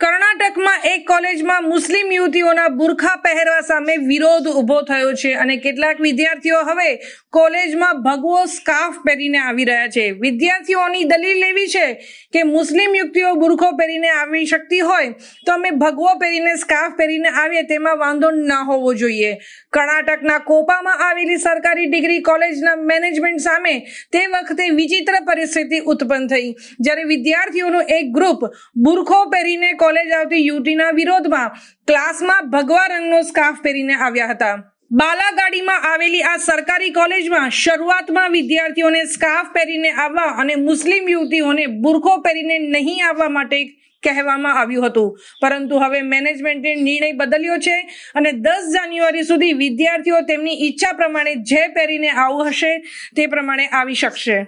કર્ણાટકમાં એક કોલેજમાં મુસ્લિમ યુવતીઓના બુરખા પહેરવા સામે વિરોધ ઉભો થયો છે અને કેટલાક વિદ્યાર્થીઓ હવે કોલેજમાં ભગવો સ્કાફ પહેરીને આવી રહ્યા છે વિદ્યાર્થીઓની દલીલ એવી છે કે મુસ્લિમ યુવતીઓ બુરખો પહેરીને આવી શકતી હોય તો અમે ભગવો પહેરીને સ્કાફ પહેરીને આવીએ તેમાં વાંધો ન હોવો જોઈએ કર્ણાટકના કોપામાં આવેલી સરકારી ડિગ્રી કોલેજના મેનેજમેન્ટ સામે તે વખતે વિચિત્ર પરિસ્થિતિ ઉત્પન્ન થઈ જ્યારે વિદ્યાર્થીઓનું એક ગ્રુપ બુરખો પહેરીને કોલેજ આવતી યુવતીના વિરોધમાં ક્લાસમાં ભગવા રંગનો સ્કાર્ફ પહેરીને આવ્યા હતા બાલાગાડીમાં આવેલી આ સરકારી કોલેજમાં શરૂઆતમાં વિદ્યાર્થીઓને સ્કાર્ફ પહેરીને આવવા અને મુસ્લિમ યુવતીઓને બુરખો પહેરીને નહીં આવવા માટે કહેવામાં આવ્યું હતું પરંતુ હવે મેનેજમેન્ટે નિર્ણય બદલ્યો છે અને દસ જાન્યુઆરી સુધી વિદ્યાર્થીઓ તેમની ઈચ્છા પ્રમાણે જે પહેરીને આવું હશે તે પ્રમાણે આવી શકશે